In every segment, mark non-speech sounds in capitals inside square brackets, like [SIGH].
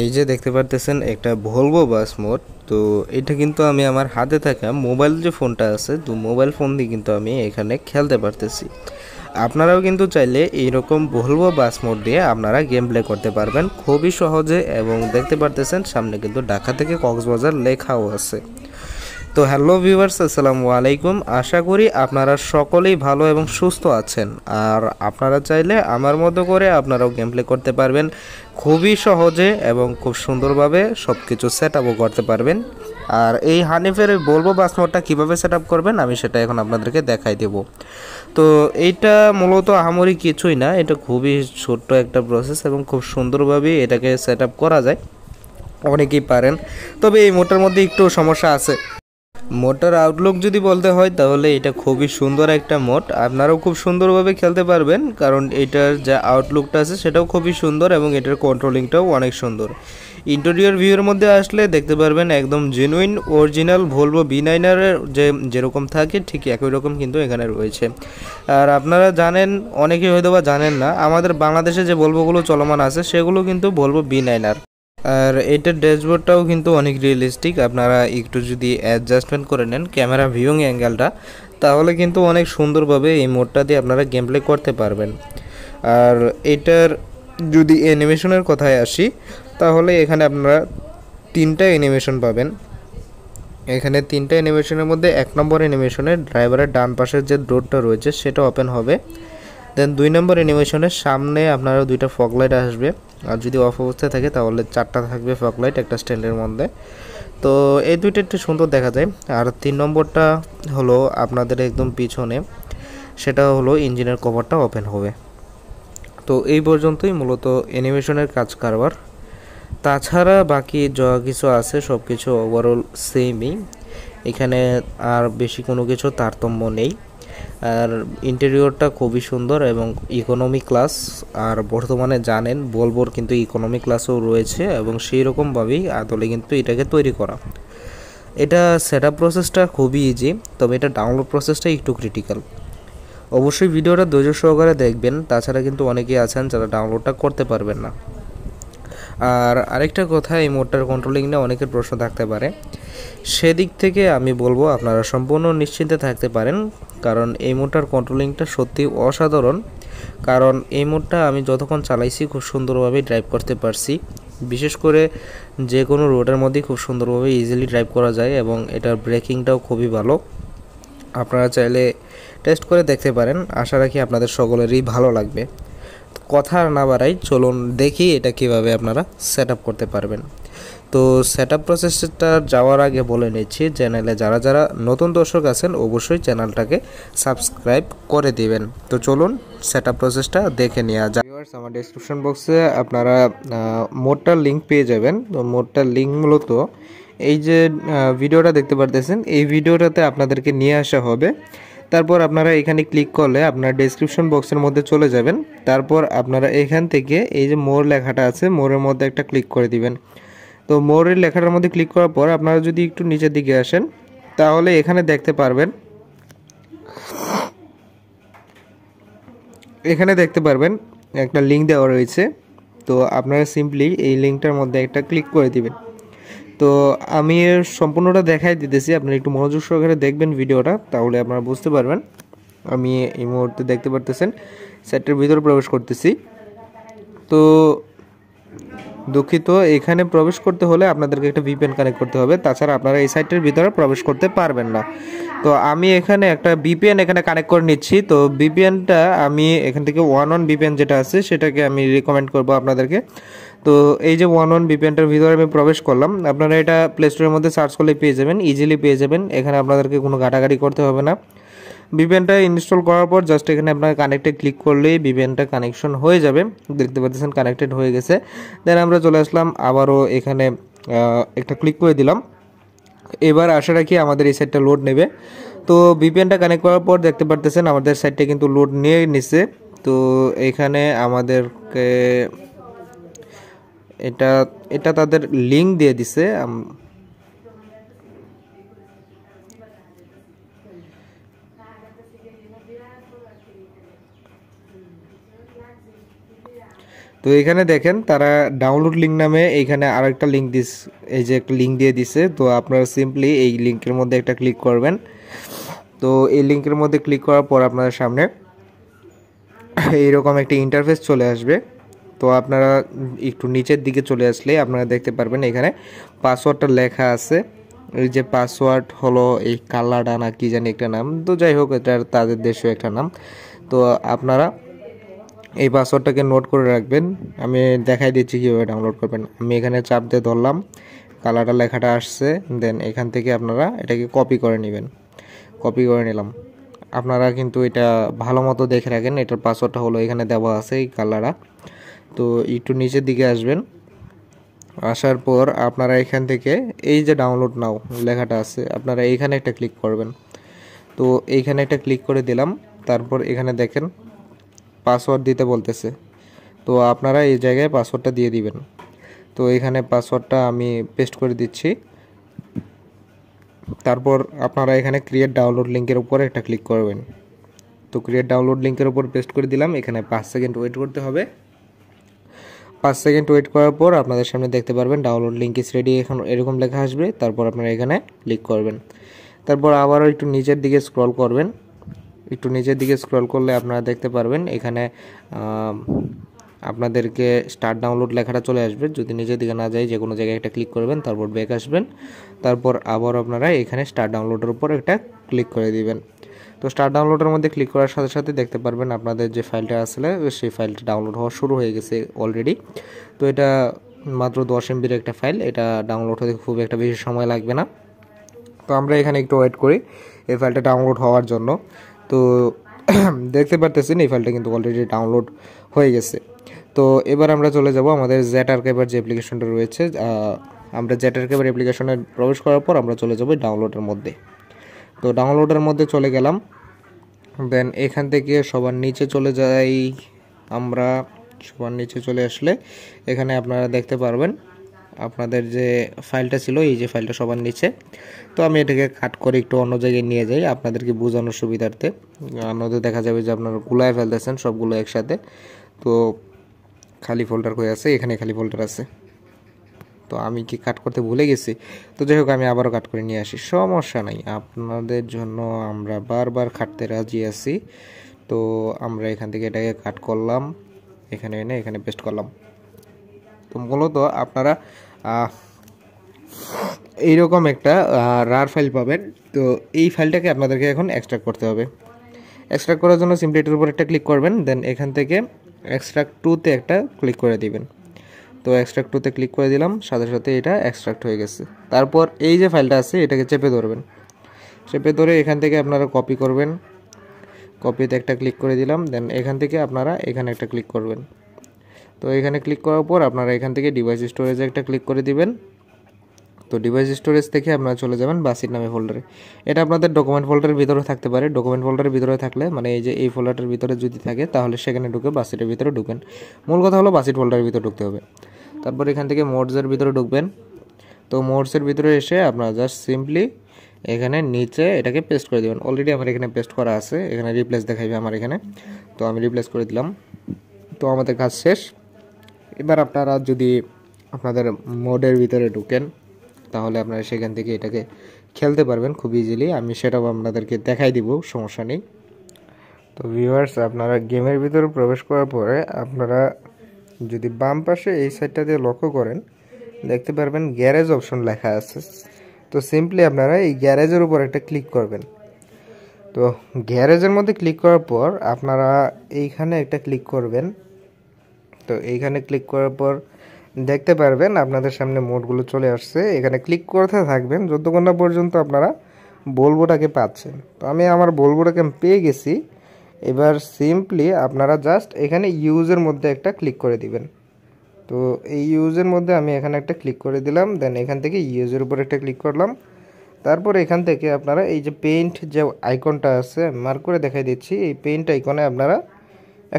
এই যে দেখতে পারতেছেন একটা ভলভো বাস মোড তো এটা কিন্তু আমি আমার হাতে থাকা মোবাইল যে ফোনটা আছে তো মোবাইল ফোন দিয়ে কিন্তু আমি এখানে খেলতে পারতেছি আপনারাও কিন্তু চাইলে এইরকম ভলভো বাস মোড দিয়ে আপনারা গেম প্লে করতে পারবেন খুবই সহজে এবং দেখতে পারতেছেন সামনে কিন্তু ঢাকা থেকে কক্সবাজার লেখাও আছে তো হ্যালো ভিউয়ার্স আসসালামু আলাইকুম আশা করি আপনারা সকলেই ভালো এবং সুস্থ আছেন আর আপনারা চাইলে আমার মতো করে আপনারাও গেম প্লে করতে পারবেন খুবই সহজে এবং খুব সুন্দরভাবে সব কিছু সেট আপও করতে পারবেন আর এই হানিফের বলবো বাস কীভাবে সেট আপ করবেন আমি সেটা এখন আপনাদেরকে দেখাই দেব তো এইটা মূলত আহামরি কিছুই না এটা খুবই ছোট্ট একটা প্রসেস এবং খুব সুন্দরভাবে এটাকে সেট আপ করা যায় অনেকেই পারেন তবে এই মোটার মধ্যে একটু সমস্যা আছে মোটার আউটলুক যদি বলতে হয় তাহলে এটা খুবই সুন্দর একটা মোট আপনারাও খুব সুন্দরভাবে খেলতে পারবেন কারণ এটার যা আউটলুকটা আছে সেটাও খুবই সুন্দর এবং এটার কন্ট্রোলিংটাও অনেক সুন্দর ইন্টেরিয়র ভিউয়ের মধ্যে আসলে দেখতে পারবেন একদম জেনুইন অরিজিনাল ভলভো বি নাইনারের যে যেরকম থাকে ঠিক একই রকম কিন্তু এখানে রয়েছে আর আপনারা জানেন অনেকেই হয়তো বা জানেন না আমাদের বাংলাদেশে যে ভলভোগুলো চলমান আছে সেগুলো কিন্তু ভলভো বি নাইনার আর এটার ড্যাশবোর্ডটাও কিন্তু অনেক রিয়েলিস্টিক আপনারা একটু যদি অ্যাডজাস্টমেন্ট করে নেন ক্যামেরা ভিউং অ্যাঙ্গেলটা তাহলে কিন্তু অনেক সুন্দরভাবে এই মোডটা দিয়ে আপনারা গেম প্লে করতে পারবেন আর এটার যদি অ্যানিমেশনের কথায় আসি তাহলে এখানে আপনারা তিনটা অ্যানিমেশন পাবেন এখানে তিনটা অ্যানিমেশনের মধ্যে এক নম্বর অ্যানিমেশনে ড্রাইভারের ডান পাশের যে ডোরটা রয়েছে সেটা ওপেন হবে দেন দুই নম্বর অ্যানিমেশনের সামনে আপনারা দুইটা ফগলাইট আসবে আর যদি অফ অবস্থায় থাকে তাহলে চারটা থাকবে ফক লাইট একটা স্ট্যান্ডের মধ্যে তো এই দুইটা একটু সুন্দর দেখা যায় আর তিন নম্বরটা হলো আপনাদের একদম পিছনে সেটা হলো ইঞ্জিনের কভারটা ওপেন হবে তো এই পর্যন্তই মূলত অ্যানিমেশনের কাজ কারবার তাছাড়া বাকি যা কিছু আছে সব কিছু ওভারঅল সেমই এখানে আর বেশি কোনো কিছু তারতম্য নেই আর ইন্টেরিয়রটা খুবই সুন্দর এবং ইকোনমি ক্লাস আর বর্তমানে জানেন বলবোর কিন্তু ইকোনমি ক্লাসও রয়েছে এবং সেই রকমভাবেই আদলে কিন্তু এটাকে তৈরি করা এটা সেট আপ প্রসেসটা খুবই ইজি তবে এটা ডাউনলোড প্রসেসটা একটু ক্রিটিক্যাল অবশ্যই ভিডিওটা ধৈর্য সহকারে দেখবেন তাছাড়া কিন্তু অনেকেই আছেন যারা ডাউনলোডটা করতে পারবেন না আর আরেকটা কথা এই মোডটার কন্ট্রোলিং নিয়ে অনেকের প্রশ্ন থাকতে পারে সেদিক থেকে আমি বলবো আপনারা সম্পূর্ণ নিশ্চিন্তে থাকতে পারেন কারণ এই মোডটার কন্ট্রোলিংটা সত্যি অসাধারণ কারণ এই মোডটা আমি যতক্ষণ চালাইছি খুব সুন্দরভাবে ড্রাইভ করতে পারছি বিশেষ করে যে কোনো রোডের মধ্যে খুব সুন্দরভাবে ইজিলি ড্রাইভ করা যায় এবং এটার ব্রেকিংটাও খুবই ভালো আপনারা চাইলে টেস্ট করে দেখতে পারেন আশা রাখি আপনাদের সকলেরই ভালো লাগবে কথা না বাড়াই চলুন দেখি এটা কিভাবে আপনারা সেট করতে পারবেন তো সেট আপ প্রসেসটা যাওয়ার আগে বলে নিচ্ছি চ্যানেলে যারা যারা নতুন দর্শক আছেন অবশ্যই চ্যানেলটাকে সাবস্ক্রাইব করে দিবেন তো চলুন সেট আপ প্রসেসটা দেখে নেওয়া যায় ভিউয়ার্স আমার ডিসক্রিপশন বক্সে আপনারা মোটটার লিঙ্ক পেয়ে যাবেন তো মোটটার লিঙ্ক মূলত এই যে ভিডিওটা দেখতে পারতেছেন এই ভিডিওটাতে আপনাদেরকে নিয়ে আসা হবে তারপর আপনারা এখানে ক্লিক করলে আপনার ডেসক্রিপশন বক্সের মধ্যে চলে যাবেন তারপর আপনারা এখান থেকে এই যে মোর লেখাটা আছে মোরের মধ্যে একটা ক্লিক করে দিবেন তো মোরের লেখাটার মধ্যে ক্লিক করার পর আপনারা যদি একটু নিচের দিকে আসেন তাহলে এখানে দেখতে পারবেন এখানে দেখতে পারবেন একটা লিঙ্ক দেওয়া রয়েছে তো আপনারা সিম্পলি এই লিঙ্কটার মধ্যে একটা ক্লিক করে দিবেন তো আমি এর সম্পূর্ণটা দেখাই দিতেছি আপনারা একটু মনোযোগ সহকারে দেখবেন ভিডিওটা তাহলে আপনারা বুঝতে পারবেন আমি এই মুহূর্তে দেখতে পারতেছেন সেটের ভিতরে প্রবেশ করতেছি তো দুঃখিত এখানে প্রবেশ করতে হলে আপনাদেরকে একটা ভিপিএন কানেক্ট করতে হবে তাছাড়া আপনারা এই সাইটের ভিতরে প্রবেশ করতে পারবেন না তো আমি এখানে একটা ভিপিএন এখানে কানেক্ট করে নিচ্ছি তো ভিপিএনটা আমি এখান থেকে ওয়ান ওয়ান ভিপিএন যেটা আছে সেটাকে আমি রেকমেন্ড করব আপনাদেরকে তো এই যে ওয়ান ওয়ান ভিপিএনটার ভিতরে আমি প্রবেশ করলাম আপনারা এটা প্লে স্টোরের মধ্যে সার্চ করলে পেয়ে যাবেন ইজিলি পেয়ে যাবেন এখানে আপনাদেরকে কোনো ঘাটাঘাটি করতে হবে না ভিপিএনটা ইনস্টল করার পর জাস্ট এখানে আপনার কানেক্টে ক্লিক করলেই ভিপিএনটা কানেকশন হয়ে যাবে দেখতে পাচ্ছেন কানেক্টেড হয়ে গেছে দেন আমরা চলে আসলাম আবারও এখানে একটা ক্লিক করে দিলাম এবার আশা রাখি আমাদের এই সাইটটা লোড নেবে তো ভিপিএনটা কানেক্ট করার পর দেখতে পারতেছেন আমাদের সাইটটা কিন্তু লোড নিয়ে নিছে তো এখানে আমাদেরকে এটা এটা তাদের লিঙ্ক দিয়ে দিছে তো এখানে দেখেন তারা ডাউনলোড লিঙ্ক নামে এইখানে আরেকটা লিঙ্ক দিস এই যে একটা লিঙ্ক দিয়ে দিছে তো আপনারা সিম্পলি এই লিঙ্কের মধ্যে একটা ক্লিক করবেন তো এই লিঙ্কের মধ্যে ক্লিক করার পর আপনাদের সামনে এইরকম একটি ইন্টারফেস চলে আসবে তো আপনারা একটু নিচের দিকে চলে আসলে আপনারা দেখতে পারবেন এখানে পাসওয়ার্ডটা লেখা আছে এই যে পাসওয়ার্ড হলো এই কালাডা না কি জানি একটা নাম তো যাই হোক এটা তাদের দেশেও একটা নাম তো আপনারা এই পাসওয়ার্ডটাকে নোট করে রাখবেন আমি দেখাই দিচ্ছি কীভাবে ডাউনলোড করবেন আমি এখানে চাপ দিয়ে ধরলাম কালারটা লেখাটা আসছে দেন এখান থেকে আপনারা এটাকে কপি করে নেবেন কপি করে নিলাম আপনারা কিন্তু এটা ভালো মতো দেখে রাখেন এটার পাসওয়ার্ডটা হলো এখানে দেওয়া আছে এই কালারা তো একটু নিচের দিকে আসবেন আসার পর আপনারা এখান থেকে এই যে ডাউনলোড নাও লেখাটা আছে আপনারা এইখানে একটা ক্লিক করবেন তো এইখানে একটা ক্লিক করে দিলাম তারপর এখানে দেখেন পাসওয়ার্ড দিতে বলতেছে তো আপনারা এই জায়গায় পাসওয়ার্ডটা দিয়ে দিবেন তো এখানে পাসওয়ার্ডটা আমি পেস্ট করে দিচ্ছি তারপর আপনারা এখানে ক্রিয়েট ডাউনলোড লিঙ্কের উপর একটা ক্লিক করবেন তো ক্রিয়েট ডাউনলোড লিঙ্কের উপর পেস্ট করে দিলাম এখানে পাঁচ সেকেন্ড ওয়েট করতে হবে পাঁচ সেকেন্ড ওয়েট করার পর আপনাদের সামনে দেখতে পারবেন ডাউনলোড লিঙ্ক ইস রেডি এখন এরকম লেখা আসবে তারপর আপনারা এখানে ক্লিক করবেন তারপর আবারও একটু নিচের দিকে স্ক্রল করবেন একটু নিচের দিকে স্ক্রল করলে আপনারা দেখতে পারবেন এখানে আপনাদেরকে স্টার ডাউনলোড লেখাটা চলে আসবে যদি নিজের দিকে না যায় যে কোনো জায়গায় একটা ক্লিক করবেন তারপর ব্যাক আসবেন তারপর আবার আপনারা এখানে স্টার ডাউনলোডের উপর একটা ক্লিক করে দিবেন তো স্টার ডাউনলোডের মধ্যে ক্লিক করার সাথে সাথে দেখতে পারবেন আপনাদের যে ফাইলটা আসলে সেই ফাইলটা ডাউনলোড হওয়া শুরু হয়ে গেছে অলরেডি তো এটা মাত্র দশ এমবির একটা ফাইল এটা ডাউনলোড হতে খুব একটা বেশি সময় লাগবে না তো আমরা এখানে একটু ওয়েট করি এই ফাইলটা ডাউনলোড হওয়ার জন্য তো [CLEARS THROAT] দেখতে পারতেছেন এই ফাইলটা কিন্তু অলরেডি ডাউনলোড হয়ে গেছে তো এবার আমরা চলে যাব আমাদের জ্যাট আর্কাইভার যে অ্যাপ্লিকেশনটা রয়েছে আমরা জ্যাট আর্কাইভার অ্যাপ্লিকেশনে প্রবেশ করার পর আমরা চলে যাব ডাউনলোডের মধ্যে তো ডাউনলোডের মধ্যে চলে গেলাম দেন এখান থেকে সবার নিচে চলে যাই আমরা সবার নিচে চলে আসলে এখানে আপনারা দেখতে পারবেন আপনাদের যে ফাইলটা ছিল এই যে ফাইলটা সবার নিচে তো আমি এটাকে কাট করে একটু অন্য জায়গায় নিয়ে যাই আপনাদেরকে বোঝানোর সুবিধার্থে অন্যদের দেখা যাবে যে আপনারা গুলায় ফেলতেছেন সবগুলো একসাথে তো খালি ফোল্ডার হয়ে আছে এখানে খালি ফোল্ডার আছে তো আমি কি কাট করতে ভুলে গেছি তো যাই হোক আমি আবারও কাট করে নিয়ে আসি সমস্যা নাই আপনাদের জন্য আমরা বারবার খাটতে রাজি আছি তো আমরা এখান থেকে এটাকে কাট করলাম এখানে এনে এখানে পেস্ট করলাম তো মূলত আপনারা এইরকম একটা রার ফাইল পাবেন তো এই ফাইলটাকে আপনাদেরকে এখন এক্সট্রাক্ট করতে হবে এক্সট্রাক্ট করার জন্য সিম্পলি এটার উপর একটা ক্লিক করবেন দেন এখান থেকে এক্সট্রাক্ট টুতে একটা ক্লিক করে দিবেন তো এক্সট্রাক্ট টুতে ক্লিক করে দিলাম সাথে সাথে এটা এক্সট্রাক্ট হয়ে গেছে তারপর এই যে ফাইলটা আছে এটাকে চেপে ধরবেন চেপে ধরে এখান থেকে আপনারা কপি করবেন কপিতে একটা ক্লিক করে দিলাম দেন এখান থেকে আপনারা এখানে একটা ক্লিক করবেন তো এখানে ক্লিক করার পর আপনারা এখান থেকে ডিভাইস স্টোরেজে একটা ক্লিক করে দিবেন তো ডিভাইস স্টোরেজ থেকে আপনারা চলে যাবেন বাসির নামে ফোল্ডারে এটা আপনাদের ডকুমেন্ট ফোল্ডারের ভিতরে থাকতে পারে ডকুমেন্ট ফোল্ডারের ভিতরে থাকলে মানে এই যে এই ফোল্ডারের ভিতরে যদি থাকে তাহলে সেখানে ঢুকে বাসিটের ভিতরে ঢুকেন মূল কথা হলো বাসিট ফোল্ডারের ভিতরে ঢুকতে হবে তারপর এখান থেকে মোডসের ভিতরে ঢুকবেন তো মোডসের ভিতরে এসে আপনারা জাস্ট সিম্পলি এখানে নিচে এটাকে পেস্ট করে দেবেন অলরেডি আমার এখানে পেস্ট করা আছে এখানে রিপ্লেস দেখাইবে আমার এখানে তো আমি রিপ্লেস করে দিলাম তো আমাদের কাজ শেষ এবার আপনারা যদি আপনাদের মোডের ভিতরে ঢুকেন তাহলে আপনারা সেখান থেকে এটাকে খেলতে পারবেন খুব ইজিলি আমি সেটাও আপনাদেরকে দেখাই দিব সমস্যা নেই তো ভিউয়ার্স আপনারা গেমের ভিতরে প্রবেশ করার পরে আপনারা যদি বাম পাশে এই সাইডটা দিয়ে লক্ষ্য করেন দেখতে পারবেন গ্যারেজ অপশন লেখা আছে তো সিম্পলি আপনারা এই গ্যারেজের উপর একটা ক্লিক করবেন তো গ্যারেজের মধ্যে ক্লিক করার পর আপনারা এইখানে একটা ক্লিক করবেন তো এইখানে ক্লিক করার পর দেখতে পারবেন আপনাদের সামনে মোডগুলো চলে আসছে এখানে ক্লিক করতে থাকবেন যতক্ষণ না পর্যন্ত আপনারা বলবোটাকে পাচ্ছেন তো আমি আমার বলবোটাকে পেয়ে গেছি এবার সিম্পলি আপনারা জাস্ট এখানে ইউজের মধ্যে একটা ক্লিক করে দিবেন তো এই ইউজের মধ্যে আমি এখানে একটা ক্লিক করে দিলাম দেন এখান থেকে ইউজের উপর একটা ক্লিক করলাম তারপর এখান থেকে আপনারা এই যে পেইন্ট যে আইকনটা আছে মার্ক করে দেখাই দিচ্ছি এই পেইন্ট আইকনে আপনারা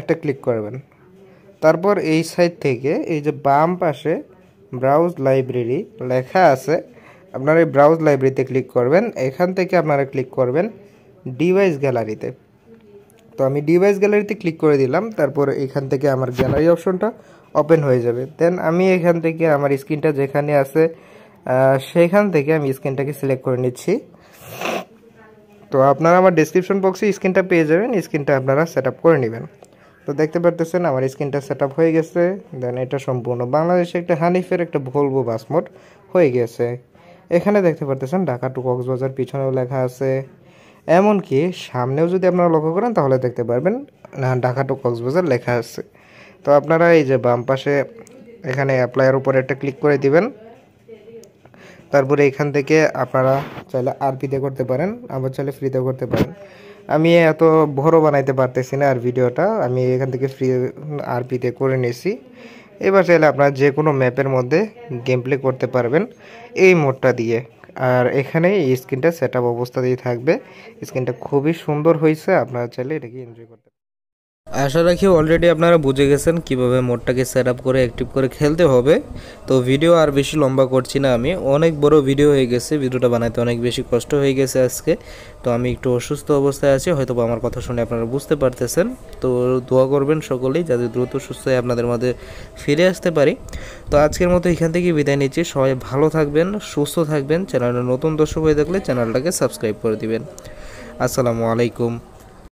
একটা ক্লিক করবেন তারপর এই সাইড থেকে এই যে বাম পাশে ব্রাউজ লাইব্রেরি লেখা আছে আপনার এই ব্রাউজ লাইব্রেরিতে ক্লিক করবেন এখান থেকে আপনারা ক্লিক করবেন ডিভাইস গ্যালারিতে তো আমি ডিভাইস গ্যালারিতে ক্লিক করে দিলাম তারপর এখান থেকে আমার গ্যালারি অপশনটা ওপেন হয়ে যাবে দেন আমি এখান থেকে আমার স্ক্রিনটা যেখানে আছে সেখান থেকে আমি স্ক্রিনটাকে সিলেক্ট করে নিচ্ছি তো আপনারা আমার ডিসক্রিপশন বক্সে স্ক্রিনটা পেয়ে যাবেন স্ক্রিনটা আপনারা সেট করে নেবেন তো দেখতে পারতেছেন আমার স্ক্রিনটা সেট হয়ে গেছে দেন এটা সম্পূর্ণ বাংলাদেশে একটা হানিফের একটা ভলভো বাসমোট হয়ে গেছে এখানে দেখতে পারতেছেন ঢাকা টু কক্সবাজার পিছনেও লেখা আছে এমনকি সামনেও যদি আপনারা লক্ষ্য করেন তাহলে দেখতে পারবেন ঢাকা টু কক্সবাজার লেখা আছে তো আপনারা এই যে বাম পাশে এখানে অ্যাপ্লাইয়ের উপরে একটা ক্লিক করে দিবেন তারপরে এখান থেকে আপনারা চাইলে আরপিতে করতে পারেন আবার চাইলে ফ্রিতে করতে পারেন আমি এত বড় বানাইতে পারতেছি না আর ভিডিওটা আমি এখান থেকে ফ্রি আরপিতে করে নিয়েছি এবার চাইলে আপনারা যে কোনো ম্যাপের মধ্যে গেম প্লে করতে পারবেন এই মোডটা দিয়ে আর এখানে স্ক্রিনটা সেট আপ অবস্থাতেই থাকবে স্ক্রিনটা খুবই সুন্দর হয়েছে আপনারা চাইলে এটাকে এনজয় করতে আশা রাখি অলরেডি আপনারা বুঝে গেছেন কিভাবে মোডটাকে সেট আপ করে অ্যাক্টিভ করে খেলতে হবে তো ভিডিও আর বেশি লম্বা করছি না আমি অনেক বড় ভিডিও হয়ে গেছে ভিডিওটা বানাতে অনেক বেশি কষ্ট হয়ে গেছে আজকে তো আমি একটু অসুস্থ অবস্থায় আছি হয়তো আমার কথা শুনে আপনারা বুঝতে পারতেছেন তো দোয়া করবেন সকলেই যাতে দ্রুত সুস্থ হয়ে আপনাদের মধ্যে ফিরে আসতে পারি তো আজকের মতো এখান থেকে বিদায় নিচ্ছি সবাই ভালো থাকবেন সুস্থ থাকবেন চ্যানেলের নতুন দর্শক হয়ে থাকলে চ্যানেলটাকে সাবস্ক্রাইব করে দিবেন আসসালামু আলাইকুম